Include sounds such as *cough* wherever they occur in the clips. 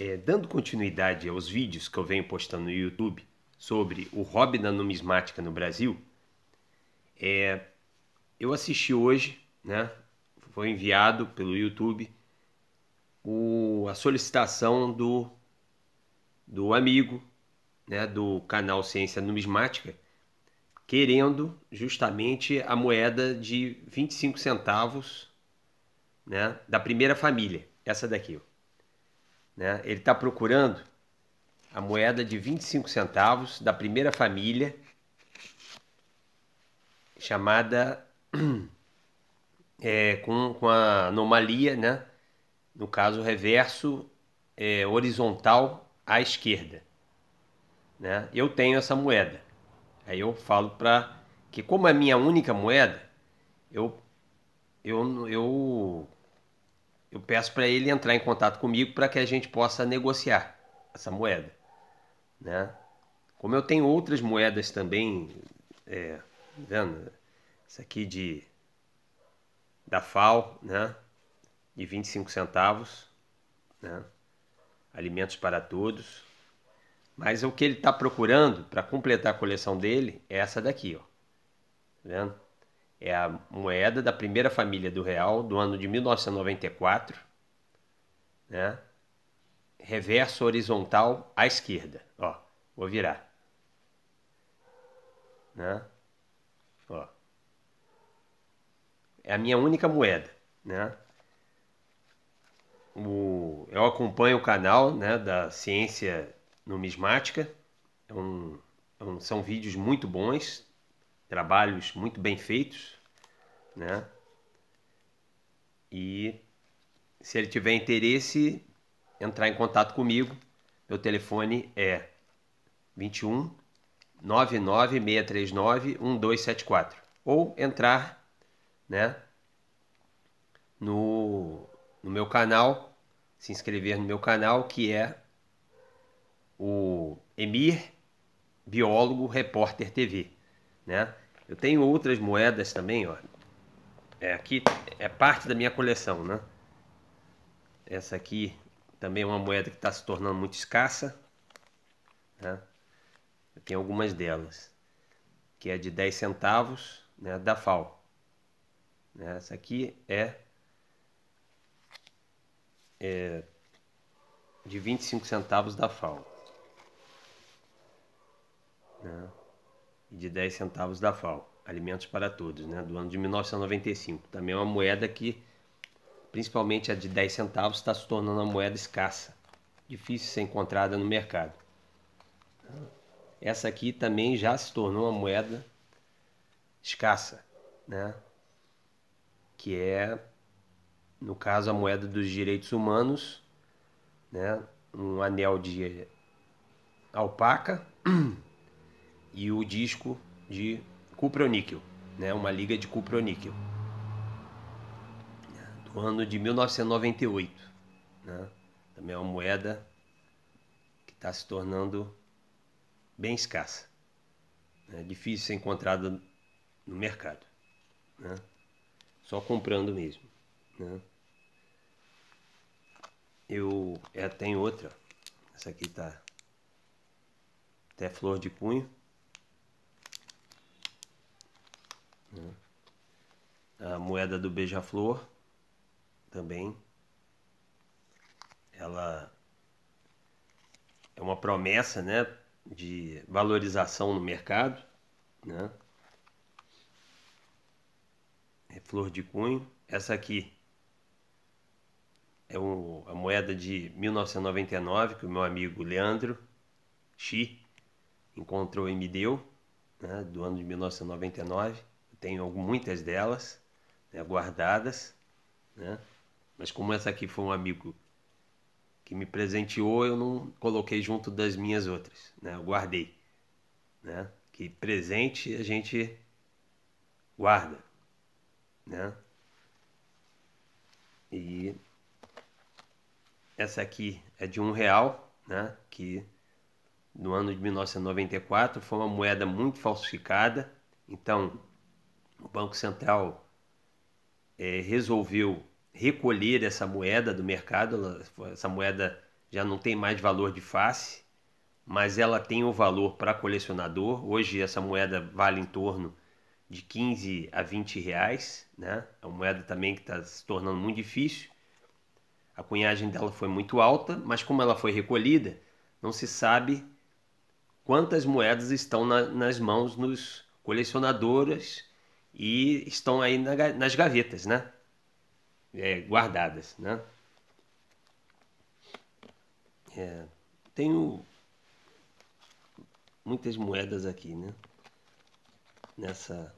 É, dando continuidade aos vídeos que eu venho postando no YouTube sobre o hobby da numismática no Brasil, é, eu assisti hoje, né, foi enviado pelo YouTube o, a solicitação do, do amigo né, do canal Ciência Numismática, querendo justamente a moeda de 25 centavos né, da primeira família, essa daqui. Ó. Né? Ele está procurando a moeda de 25 centavos da primeira família, chamada *clears throat* é, com, com a anomalia, né? no caso reverso é, horizontal à esquerda. Né? Eu tenho essa moeda. Aí eu falo para que como é minha única moeda, eu eu, eu eu peço para ele entrar em contato comigo para que a gente possa negociar essa moeda, né? Como eu tenho outras moedas também, é, tá vendo? Essa aqui de da FAO, né? De 25 centavos, né? Alimentos para todos. Mas o que ele está procurando para completar a coleção dele é essa daqui, ó. Tá vendo? é a moeda da primeira família do real do ano de 1994, né? Reverso horizontal à esquerda, ó, vou virar, né? Ó, é a minha única moeda, né? O, eu acompanho o canal, né, da Ciência Numismática, é um, é um, são vídeos muito bons, trabalhos muito bem feitos, né? E se ele tiver interesse, entrar em contato comigo. Meu telefone é 21 99639 1274 ou entrar, né, no, no meu canal, se inscrever no meu canal que é o Emir Biólogo Repórter TV, né? Eu tenho outras moedas também, ó. É, aqui é parte da minha coleção, né? Essa aqui também é uma moeda que está se tornando muito escassa. Né? Eu tenho algumas delas. Que é de 10 centavos né, da FAO. Né? Essa aqui é, é de 25 centavos da FAO. Né? de 10 centavos da FAO, Alimentos para Todos, né, do ano de 1995. Também é uma moeda que, principalmente a de 10 centavos, está se tornando uma moeda escassa, difícil de ser encontrada no mercado. Essa aqui também já se tornou uma moeda escassa, né? que é, no caso, a moeda dos direitos humanos, né? um anel de alpaca *clears throat* e o disco de cuproníquel, né? uma liga de cuproníquel, né? do ano de 1998. Né? Também é uma moeda que está se tornando bem escassa. É difícil ser encontrada no mercado. Né? Só comprando mesmo. Né? Eu é, tem outra. Essa aqui tá até flor de punho. Né? A moeda do beija-flor também. Ela é uma promessa né, de valorização no mercado. Né? É flor de cunho. Essa aqui é o, a moeda de 1999 que o meu amigo Leandro Xi encontrou e me deu, né, do ano de 1999 tenho muitas delas né, guardadas, né? mas como essa aqui foi um amigo que me presenteou, eu não coloquei junto das minhas outras, né? eu guardei. Né? Que presente a gente guarda. Né? E essa aqui é de um real, né? que no ano de 1994 foi uma moeda muito falsificada. Então, o Banco Central é, resolveu recolher essa moeda do mercado, essa moeda já não tem mais valor de face, mas ela tem o um valor para colecionador. Hoje essa moeda vale em torno de 15 a 20 reais, né? É uma moeda também que está se tornando muito difícil. A cunhagem dela foi muito alta, mas como ela foi recolhida, não se sabe quantas moedas estão na, nas mãos dos colecionadores e estão aí na, nas gavetas, né? É, guardadas, né? É, tenho muitas moedas aqui, né? Nessa,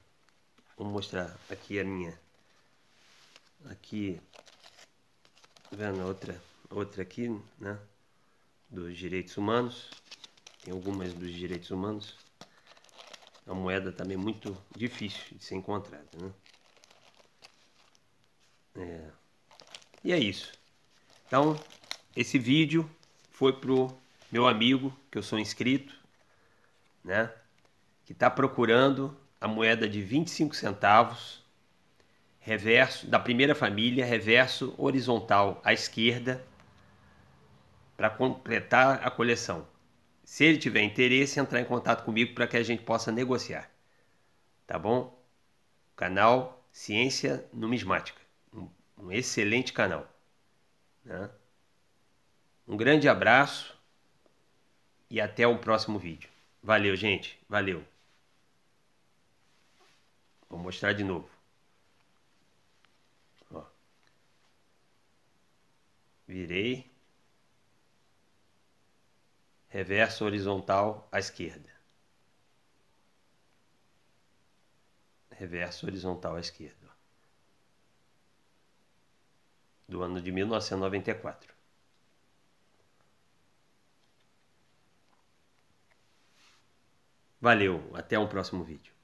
vou mostrar aqui a minha, aqui, tá vendo outra, outra aqui, né? Dos direitos humanos, tem algumas dos direitos humanos. É uma moeda também muito difícil de ser encontrada, né? É. E é isso. Então, esse vídeo foi pro meu amigo, que eu sou inscrito, né? Que está procurando a moeda de 25 centavos, reverso, da primeira família, reverso horizontal à esquerda, para completar a coleção se ele tiver interesse, entrar em contato comigo para que a gente possa negociar. Tá bom? Canal Ciência Numismática. Um, um excelente canal. Né? Um grande abraço e até o próximo vídeo. Valeu, gente. Valeu. Vou mostrar de novo. Ó. Virei reverso horizontal à esquerda. Reverso horizontal à esquerda. Do ano de 1994. Valeu, até um próximo vídeo.